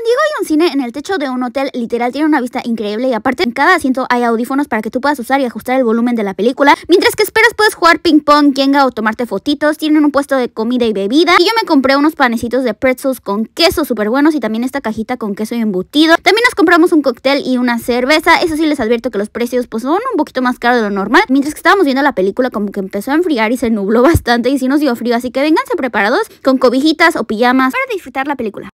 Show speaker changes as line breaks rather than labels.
San Diego hay un cine en el techo de un hotel, literal tiene una vista increíble y aparte en cada asiento hay audífonos para que tú puedas usar y ajustar el volumen de la película. Mientras que esperas puedes jugar ping pong, jenga o tomarte fotitos. Tienen un puesto de comida y bebida. Y yo me compré unos panecitos de pretzels con queso súper buenos y también esta cajita con queso y embutido. También nos compramos un cóctel y una cerveza. Eso sí les advierto que los precios pues son un poquito más caros de lo normal. Mientras que estábamos viendo la película como que empezó a enfriar y se nubló bastante y sí nos dio frío. Así que vénganse preparados con cobijitas o pijamas para disfrutar la película.